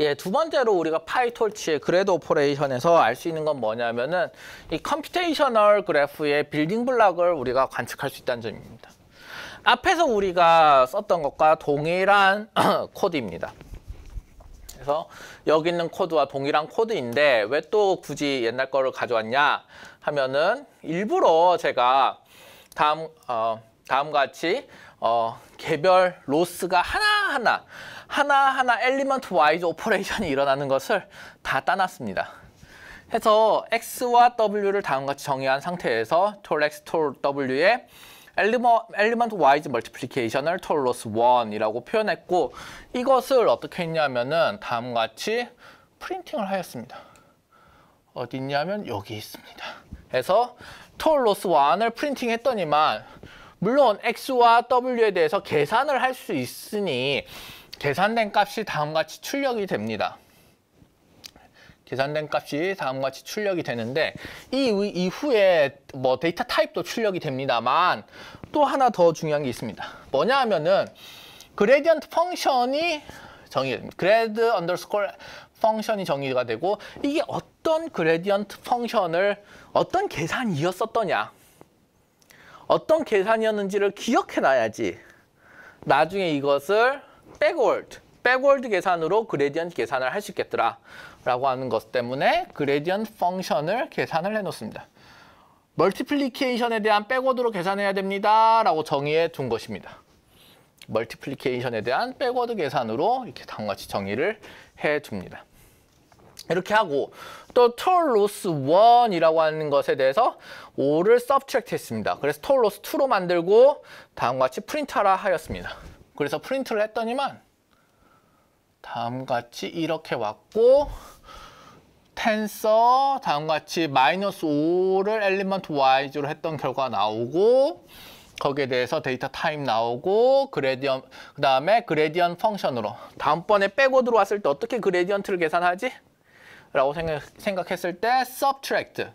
예, 두 번째로 우리가 파이톨치의 그래드 오퍼레이션에서 알 수 있는 건 뭐냐면은 이 컴퓨테이셔널 그래프의 빌딩 블락을 우리가 관측할 수 있다는 점입니다. 앞에서 우리가 썼던 것과 동일한 코드입니다. 그래서 여기 있는 코드와 동일한 코드인데 왜 또 굳이 옛날 거를 가져왔냐 하면은 일부러 제가 다음 어, 다음 같이 어, 개별 로스가 하나하나 하나하나 엘리먼트 와이즈 오퍼레이션이 일어나는 것을 다 따놨습니다. 해서 x와 w를 다음같이 정의한 상태에서 톨 x 톨 w의 엘리먼트 와이즈 멀티플리케이션을 톨로스 1이라고 표현했고 이것을 어떻게 했냐면은 다음같이 프린팅을 하였습니다. 어디 있냐면 여기 있습니다. 해서 톨로스 1을 프린팅했더니만 물론 x와 w에 대해서 계산을 할 수 있으니 계산된 값이 다음같이 출력이 됩니다. 계산된 값이 다음같이 출력이 되는데 이 이후에 뭐 데이터 타입도 출력이 됩니다만 또 하나 더 중요한 게 있습니다. 뭐냐 하면은 그레디언트 펑션이 정의됩니다. 그레드 언더스콜 펑션이 정의가 되고 이게 어떤 그레디언트 펑션을 어떤 계산이었었더냐 어떤 계산이었는지를 기억해놔야지 나중에 이것을 백월드, 백월드 계산으로 그레디언트 계산을 할 수 있겠더라 라고 하는 것 때문에 그레디언트 펑션을 계산을 해놓습니다. 멀티플리케이션에 대한 백워드로 계산해야 됩니다 라고 정의해 둔 것입니다. 멀티플리케이션에 대한 백워드 계산으로 이렇게 다음같이 과 정의를 해둡니다 이렇게 하고 또 톨로스 원이라고 하는 것에 대해서 5를 서브트랙트 했습니다. 그래서 톨로스 2로 만들고 다음과 같이 프린트하라 하였습니다. 그래서 프린트를 했더니만 다음같이 이렇게 왔고 텐서 다음같이 마이너스 5를 엘리먼트 와이 y로 했던 결과 나오고 거기에 대해서 데이터 타임 나오고 그레디언 그 다음에 그레디언 펑션으로 다음번에 빼고 들어왔을 때 어떻게 그레디언트를 계산하지? 라고 생각, 했을 때 서브트랙트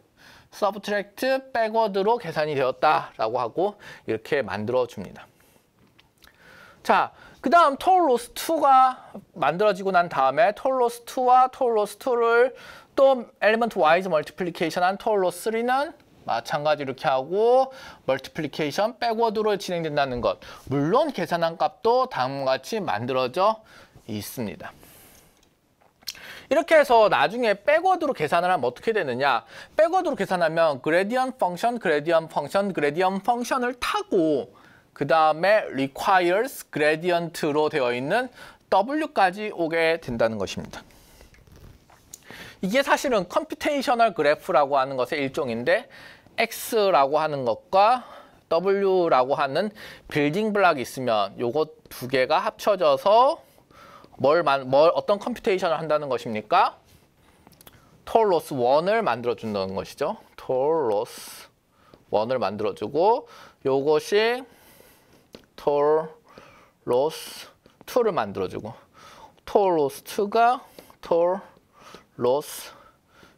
서브트랙트 b t r a 백워드로 계산이 되었다라고 하고 이렇게 만들어 줍니다. 자, 그 다음 토로스2가 만들어지고 난 다음에 토로스2와토로스2를또 엘리먼트 와이즈 멀티플리케이션한 토로스3는 마찬가지 이렇게 하고 멀티플리케이션 백워드로 진행된다는 것 물론 계산한 값도 다음과 같이 만들어져 있습니다. 이렇게 해서 나중에 백워드로 계산을 하면 어떻게 되느냐 백워드로 계산하면 그레디언 펑션, 그레디언 펑션, 그레디언 펑션을 타고 그 다음에 requires gradient로 되어 있는 W까지 오게 된다는 것입니다. 이게 사실은 c o m p u t a 컴퓨테이셔 r 그래프라고 하는 것의 일종인데 X라고 하는 것과 W라고 하는 빌딩 블락이 있으면 요것 두 개가 합쳐져서 뭘, 만, 뭘 어떤 컴퓨테이션을 한다는 것입니까? 톨로스 1을 만들어준다는 것이죠. 톨로스 1을 만들어주고 요것이 톨로스 2를 만들어주고 톨로스 2가 톨로스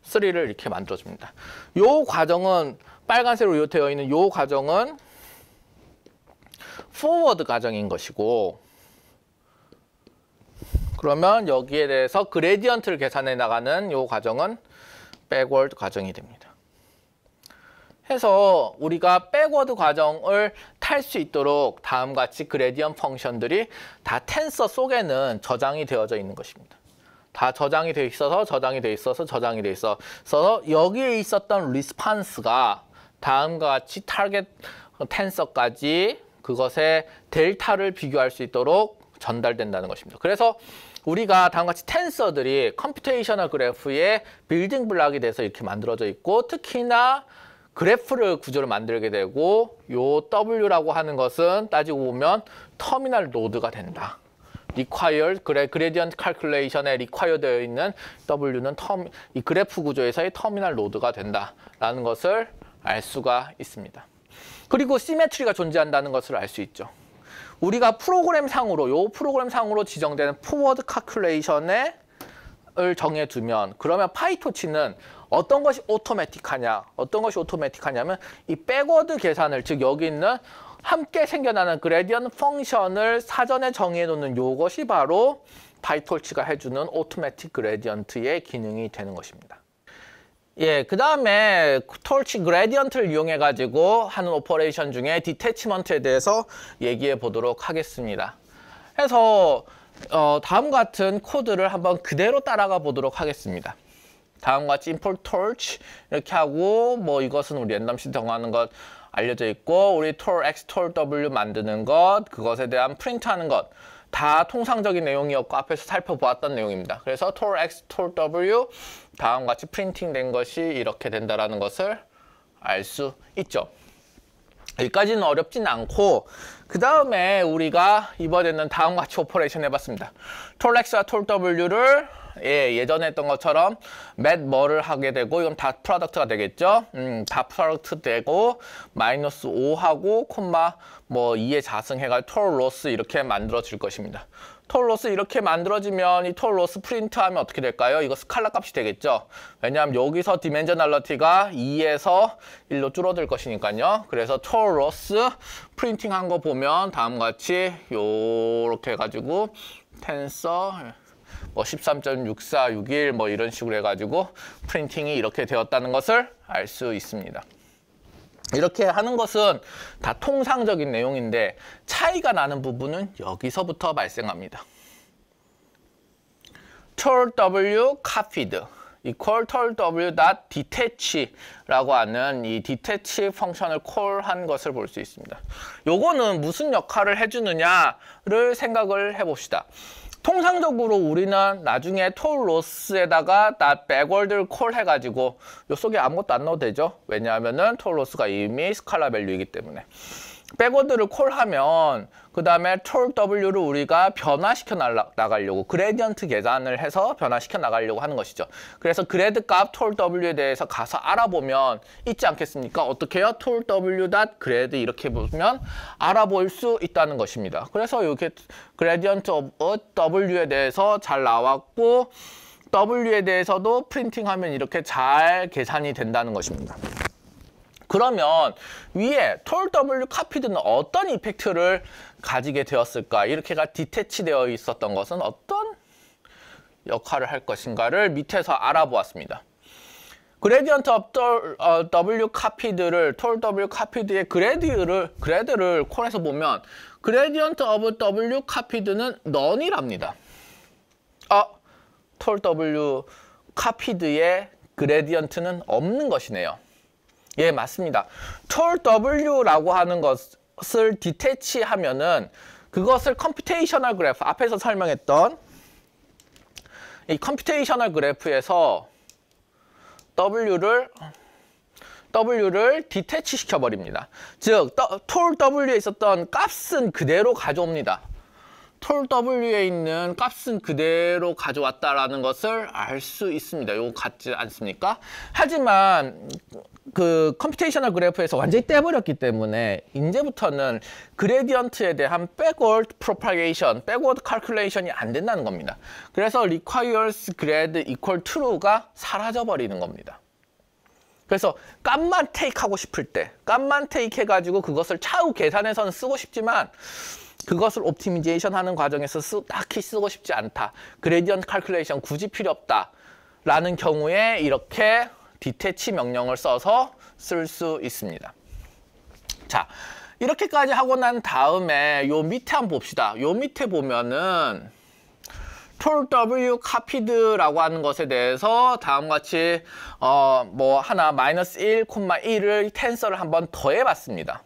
3를 이렇게 만들어줍니다. 요 과정은 빨간색으로 되어 있는 요 과정은 포워드 과정인 것이고 그러면 여기에 대해서 그레디언트를 계산해 나가는 요 과정은 백월드 과정이 됩니다. 해서 우리가 백워드 과정을 탈수 있도록 다음과 같이 그레디언 펑션들이 다 텐서 속에는 저장이 되어져 있는 것입니다. 다 저장이 되어 있어서 저장이 되어 있어서 저장이 되어 있어서 여기에 있었던 리스판스가 다음과 같이 타겟 텐서까지 그것의 델타를 비교할 수 있도록 전달된다는 것입니다. 그래서 우리가 다음과 같이 텐서들이 컴퓨테이셔널 그래프의 빌딩 블락이 돼서 이렇게 만들어져 있고 특히나 그래프를 구조를 만들게 되고 요 W라고 하는 것은 따지고 보면 터미널 노드가 된다. required 그래 gradient c a l c 에 r e q u 되어 있는 W는 텀, 이 그래프 구조에서의 터미널 노드가 된다라는 것을 알 수가 있습니다. 그리고 시메트리가 존재한다는 것을 알 수 있죠. 우리가 프로그램 상으로 요 프로그램 상으로 지정되는 포워드 칼큘레이션의 을 정해두면 그러면 파이토치는 어떤 것이 오토매틱하냐 어떤 것이 오토매틱하냐면 이 백워드 계산을 즉 여기 있는 함께 생겨나는 그레디언 펑션을 사전에 정해놓는 요것이 바로 파이토치가 해주는 오토매틱 그레디언트의 기능이 되는 것입니다. 예, 그 다음에 토치 그레디언트를 이용해가지고 하는 오퍼레이션 중에 디테치먼트에 대해서 얘기해 보도록 하겠습니다. 해서 어, 다음 같은 코드를 한번 그대로 따라가 보도록 하겠습니다. 다음과 같이 import torch 이렇게 하고 뭐 이것은 우리 랜덤 신청하는 것 알려져 있고 우리 tor x tor w 만드는 것 그것에 대한 프린트하는 것 다 통상적인 내용이었고 앞에서 살펴보았던 내용입니다. 그래서 tor x tor w 다음 같이 프린팅된 것이 이렇게 된다라는 것을 알 수 있죠. 여기까지는 어렵진 않고 그 다음에 우리가 이번에는 다음과 같이 오퍼레이션 해봤습니다 톨렉스와톨 W를 예, 예전에 했던 것처럼 맷 뭐를 하게 되고 이건 다 프로덕트가 되겠죠. 음, 다 프로덕트 되고 마이너스 5하고 콤마 뭐2에 자승해가 톨 로스 이렇게 만들어질 것입니다. 톨 로스 이렇게 만들어지면 이톨 로스 프린트하면 어떻게 될까요? 이거 스칼라 값이 되겠죠. 왜냐하면 여기서 디멘저널러티가 2에서 1로 줄어들 것이니까요. 그래서 톨 로스 프린팅한 거 보면 다음같이 요렇게 해가지고 텐서 뭐13.6461뭐 뭐 이런 식으로 해가지고 프린팅이 이렇게 되었다는 것을 알 수 있습니다. 이렇게 하는 것은 다 통상적인 내용인데 차이가 나는 부분은 여기서부터 발생합니다. tolw copied equal tolw.detach라고 하는 이 detach 펑션을 콜한 것을 볼 수 있습니다. 요거는 무슨 역할을 해주느냐를 생각을 해봅시다. 통상적으로 우리는 나중에 톨 로스에다가 나 백월드 콜 해가지고 요 속에 아무것도 안 넣어도 되죠. 왜냐하면은 톨 로스가 이미 스칼라 밸류이기 때문에. 백월드를 콜하면 그 다음에 톨 W를 우리가 변화시켜 나가려고 그레디언트 계산을 해서 변화시켜 나가려고 하는 것이죠. 그래서 그레드 값톨 W에 대해서 가서 알아보면 있지 않겠습니까? 어떻게 해요? 톨 W 닷 그레드 이렇게 보면 알아볼 수 있다는 것입니다. 그래서 이렇게 그레디언트 오브 W에 대해서 잘 나왔고 W에 대해서도 프린팅하면 이렇게 잘 계산이 된다는 것입니다. 그러면 위에 톨 W 카피드는 어떤 이펙트를 가지게 되었을까? 이렇게가 디테치되어 있었던 것은 어떤 역할을 할 것인가를 밑에서 알아보았습니다. 그레디언트 업 어, W 카피드를 톨 W 카피드의 그레디를 그레드를 콜에서 보면 그레디언트 업 W 카피드는 넌이랍니다. 아, 톨 W 카피드의 그레디언트는 없는 것이네요. 예, 맞습니다. 톨 W라고 하는 것 것을 디테치하면은 그것을 컴퓨테이셔널 그래프 앞에서 설명했던 이 컴퓨테이셔널 그래프에서 W를 W를 디테치 시켜버립니다. 즉, 톨 W에 있었던 값은 그대로 가져옵니다. 톨 W에 있는 값은 그대로 가져왔다라는 것을 알 수 있습니다. 이거 같지 않습니까? 하지만 그 컴퓨테이셔널 그래프에서 완전히 떼버렸기 때문에 이제부터는 그레디언트에 대한 백워드 프로파게이션, 백워드 칼큘레이션이 안 된다는 겁니다. 그래서 requires grad equal true가 사라져버리는 겁니다. 그래서 값만 테이크하고 싶을 때, 값만 테이크해가지고 그것을 차후 계산해서는 쓰고 싶지만 그것을 옵티미제이션 하는 과정에서 쓰, 딱히 쓰고 싶지 않다. 그레디언트 칼큘레이션 굳이 필요 없다. 라는 경우에 이렇게 디테치 명령을 써서 쓸 수 있습니다. 자, 이렇게까지 하고 난 다음에 요 밑에 한 번 봅시다. 요 밑에 보면은 톨 W 카피드라고 하는 것에 대해서 다음과 같이 어 뭐 하나 마이너스 1, 1을 텐서를 한번 더해 봤습니다.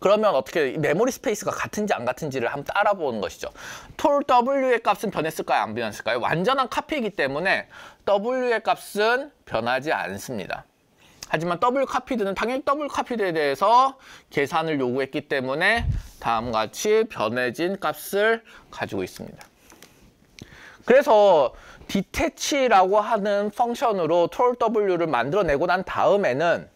그러면 어떻게 메모리 스페이스가 같은지 안 같은지를 한번 따라보는 것이죠. 톨 W의 값은 변했을까요? 안 변했을까요? 완전한 카피이기 때문에 W의 값은 변하지 않습니다. 하지만 더블 카피드는 당연히 더블 카피드에 대해서 계산을 요구했기 때문에 다음과 같이 변해진 값을 가지고 있습니다. 그래서 detach라고 하는 펑션으로 톨W를 만들어내고 난 다음에는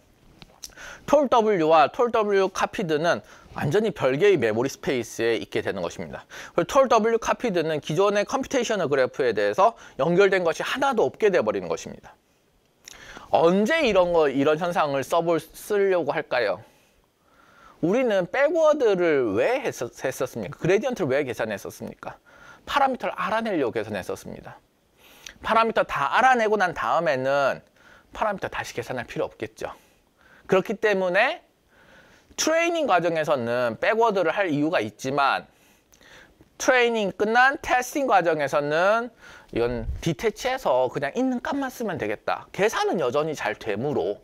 톨W와 톨W 카피드는 완전히 별개의 메모리 스페이스에 있게 되는 것입니다. 톨W 카피드는 기존의 컴퓨테이셔널 그래프에 대해서 연결된 것이 하나도 없게 돼버리는 것입니다. 언제 이런 거 이런 현상을 써볼 쓰려고 할까요? 우리는 백워드를 왜 했었, 했었습니까? 그레디언트를 왜 계산했었습니까? 파라미터를 알아내려고 계산했었습니다. 파라미터 다 알아내고 난 다음에는 파라미터 다시 계산할 필요 없겠죠. 그렇기 때문에 트레이닝 과정에서는 백워드를 할 이유가 있지만 트레이닝 끝난 테스팅 과정에서는 이건 디테치해서 그냥 있는 값만 쓰면 되겠다. 계산은 여전히 잘 되므로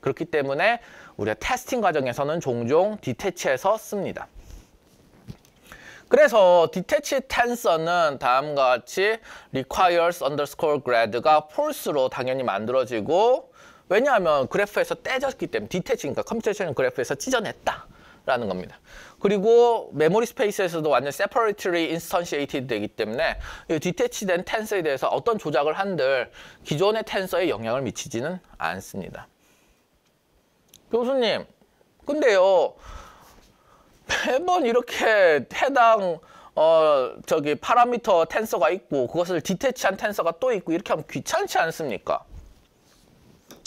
그렇기 때문에 우리가 테스팅 과정에서는 종종 디테치해서 씁니다. 그래서 디테치 텐서는 다음과 같이 requires underscore grad가 false로 당연히 만들어지고 왜냐하면 그래프에서 떼졌기 때문에 디테칭니까 그러니까 컴퓨테이션 그래프에서 찢어냈다. 라는 겁니다. 그리고 메모리 스페이스에서도 완전 separately instantiated 되기 때문에 디테치된 텐서에 대해서 어떤 조작을 한들 기존의 텐서에 영향을 미치지는 않습니다. 교수님, 근데요. 매번 이렇게 해당 어 저기 파라미터 텐서가 있고 그것을 디테치한 텐서가 또 있고 이렇게 하면 귀찮지 않습니까?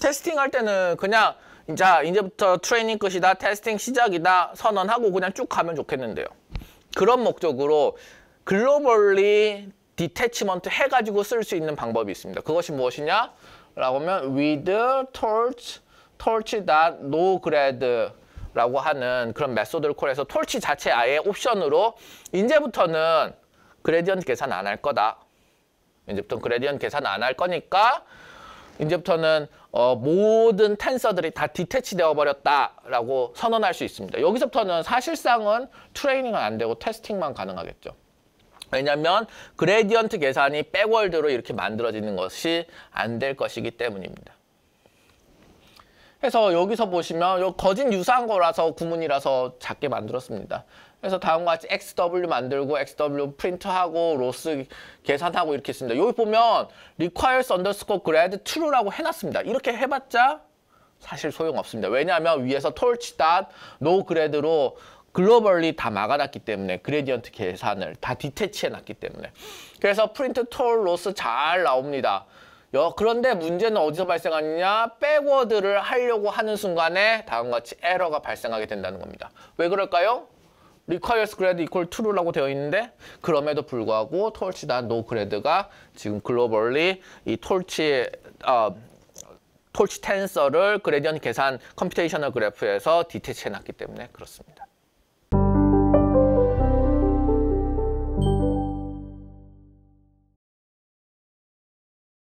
테스팅 할 때는 그냥 자 이제부터 트레이닝 끝이다 테스팅 시작이다 선언하고 그냥 쭉 가면 좋겠는데요 그런 목적으로 글로벌리 디테치먼트 해가지고 쓸 수 있는 방법이 있습니다 그것이 무엇이냐 라고 하면 with torch torch t h t no grad 라고 하는 그런 메소드를 콜해서 torch 자체 아예 옵션으로 이제부터는 그레디언트 계산 안 할 거다 이제부터 는 그레디언트 계산 안 할 거니까 이제부터는 어, 모든 텐서들이 다 디테치 되어 버렸다라고 선언할 수 있습니다. 여기서부터는 사실상은 트레이닝은 안 되고 테스팅만 가능하겠죠. 왜냐하면 그레디언트 계산이 백월드로 이렇게 만들어지는 것이 안 될 것이기 때문입니다. 그래서 여기서 보시면 거진 유사한 거라서 구문이라서 작게 만들었습니다. 그래서 다음과 같이 XW 만들고 XW 프린트하고 로스 계산하고 이렇게 했습니다. 여기 보면 requires underscore grad true라고 해놨습니다. 이렇게 해봤자 사실 소용없습니다. 왜냐하면 위에서 torch.no d o grad로 글로벌리 다 막아놨기 때문에 그레디언트 계산을 다 디테치해놨기 때문에 그래서 프린트 톨 로스 잘 나옵니다. 여, 그런데 문제는 어디서 발생하느냐? 백워드를 하려고 하는 순간에 다음과 같이 에러가 발생하게 된다는 겁니다. 왜 그럴까요? requires grade q u a l true라고 되어 있는데 그럼에도 불구하고 torch 단 no g r a d 가 지금 글로벌리 이 t o r c h 어, torch 텐서를 그레디언트 계산 컴퓨테이셔널 그래프에서 디테치해 놨기 때문에 그렇습니다.